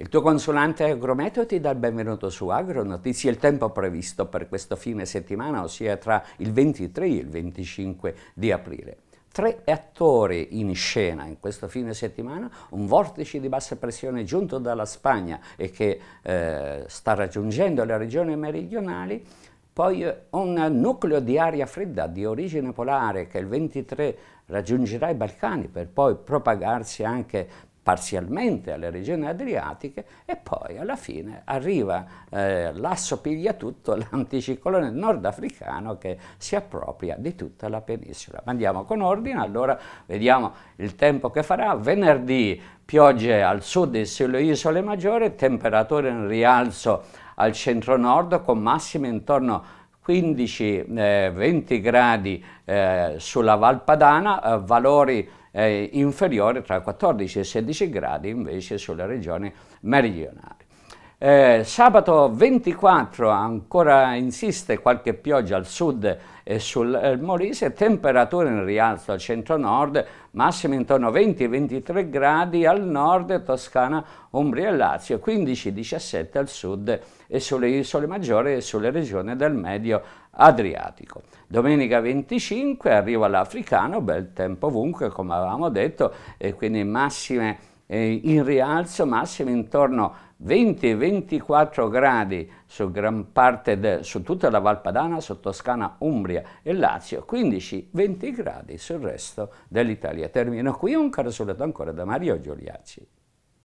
Il tuo consulente Agrometeo ti dà il benvenuto su Agro, il tempo previsto per questo fine settimana, ossia tra il 23 e il 25 di aprile. Tre attori in scena in questo fine settimana, un vortice di bassa pressione giunto dalla Spagna e che eh, sta raggiungendo le regioni meridionali, poi eh, un nucleo di aria fredda di origine polare che il 23 raggiungerà i Balcani per poi propagarsi anche parzialmente alle regioni adriatiche e poi alla fine arriva eh, l'asso piglia tutto l'anticiclone nordafricano che si appropria di tutta la penisola. Ma andiamo con ordine, allora vediamo il tempo che farà. Venerdì piogge al sud e sulle isole maggiori, temperature in rialzo al centro-nord con massime intorno 15-20 eh, gradi eh, sulla Valpadana, eh, valori eh, inferiore tra 14 e 16 gradi invece sulle regioni meridionali. Eh, sabato 24 ancora insiste qualche pioggia al sud e sul eh, Molise, temperature in rialzo al centro-nord, massime intorno 20-23 gradi al nord, Toscana, Umbria e Lazio, 15-17 al sud e sulle isole maggiori e sulle regioni del medio Adriatico. Domenica 25 arriva l'Africano, bel tempo ovunque come avevamo detto, e quindi massime eh, in rialzo massimo intorno 20-24 gradi su, gran parte de, su tutta la Valpadana, su Toscana, Umbria e Lazio, 15-20 gradi sul resto dell'Italia. Termino qui un caro saluto ancora da Mario Giuliacci.